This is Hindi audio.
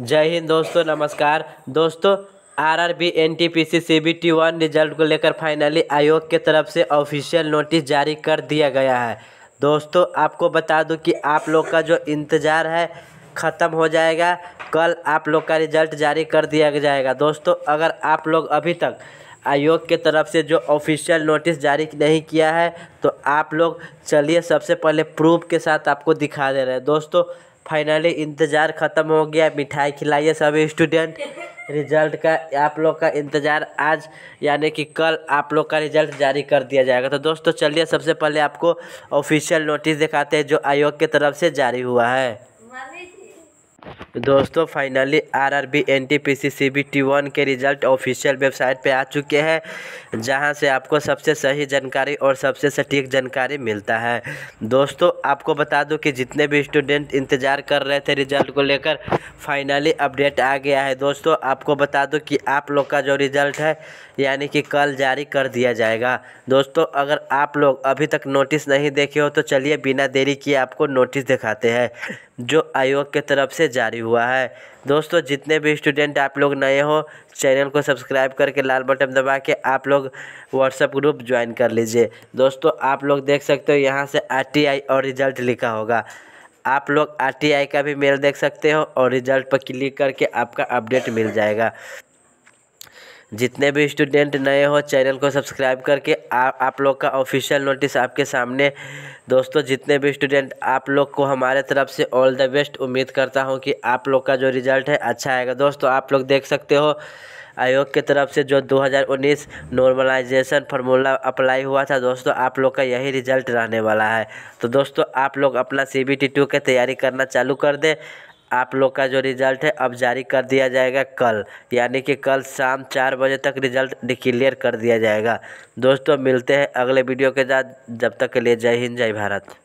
जय हिंद दोस्तों नमस्कार दोस्तों R R B N T P C C B T one result को लेकर फाइनली आयोग के तरफ से ऑफिशियल नोटिस जारी कर दिया गया है दोस्तों आपको बता दूं कि आप लोग का जो इंतज़ार है ख़त्म हो जाएगा कल आप लोग का रिजल्ट जारी कर दिया जाएगा दोस्तों अगर आप लोग अभी तक आयोग के तरफ से जो ऑफिशियल नोटिस जारी नहीं किया है तो आप लोग चलिए सबसे पहले प्रूफ के साथ आपको दिखा दे रहे हैं दोस्तों फाइनली इंतज़ार ख़त्म हो गया मिठाई खिलाइए सभी स्टूडेंट रिजल्ट का आप लोग का इंतज़ार आज यानी कि कल आप लोग का रिजल्ट जारी कर दिया जाएगा तो दोस्तों चलिए सबसे पहले आपको ऑफिशियल नोटिस दिखाते हैं जो आयोग की तरफ से जारी हुआ है दोस्तों finally R R B N T P C C B T one के रिजल्ट ऑफिशियल वेबसाइट पे आ चुके हैं जहां से आपको सबसे सही जानकारी और सबसे सटीक जानकारी मिलता है दोस्तों आपको बता दूं कि जितने भी स्टूडेंट इंतज़ार कर रहे थे रिजल्ट को लेकर फाइनली अपडेट आ गया है दोस्तों आपको बता दूं कि आप लोग का जो रिज़ल्ट है यानी कि कल जारी कर दिया जाएगा दोस्तों अगर आप लोग अभी तक नोटिस नहीं देखे हो तो चलिए बिना देरी किए आपको नोटिस दिखाते हैं जो आयोग की तरफ से जारी हुआ है दोस्तों जितने भी स्टूडेंट आप लोग नए हो चैनल को सब्सक्राइब करके लाल बटन दबा के आप लोग व्हाट्सअप ग्रुप ज्वाइन कर लीजिए दोस्तों आप लोग देख सकते हो यहाँ से आर और रिजल्ट लिखा होगा आप लोग आर का भी मेल देख सकते हो और रिजल्ट पर क्लिक करके आपका अपडेट मिल जाएगा जितने भी स्टूडेंट नए हो चैनल को सब्सक्राइब करके आ, आप लोग का ऑफिशियल नोटिस आपके सामने दोस्तों जितने भी स्टूडेंट आप लोग को हमारे तरफ से ऑल द बेस्ट उम्मीद करता हूँ कि आप लोग का जो रिज़ल्ट है अच्छा आएगा दोस्तों आप लोग देख सकते हो आयोग के तरफ से जो 2019 नॉर्मलाइजेशन फार्मूला अप्लाई हुआ था दोस्तों आप लोग का यही रिजल्ट रहने वाला है तो दोस्तों आप लोग अपना सी बी टी टू की तैयारी करना चालू कर दें आप लोग का जो रिज़ल्ट है अब जारी कर दिया जाएगा कल यानी कि कल शाम चार बजे तक रिज़ल्ट डिक्लेयर कर दिया जाएगा दोस्तों मिलते हैं अगले वीडियो के साथ जब तक के लिए जय हिंद जय भारत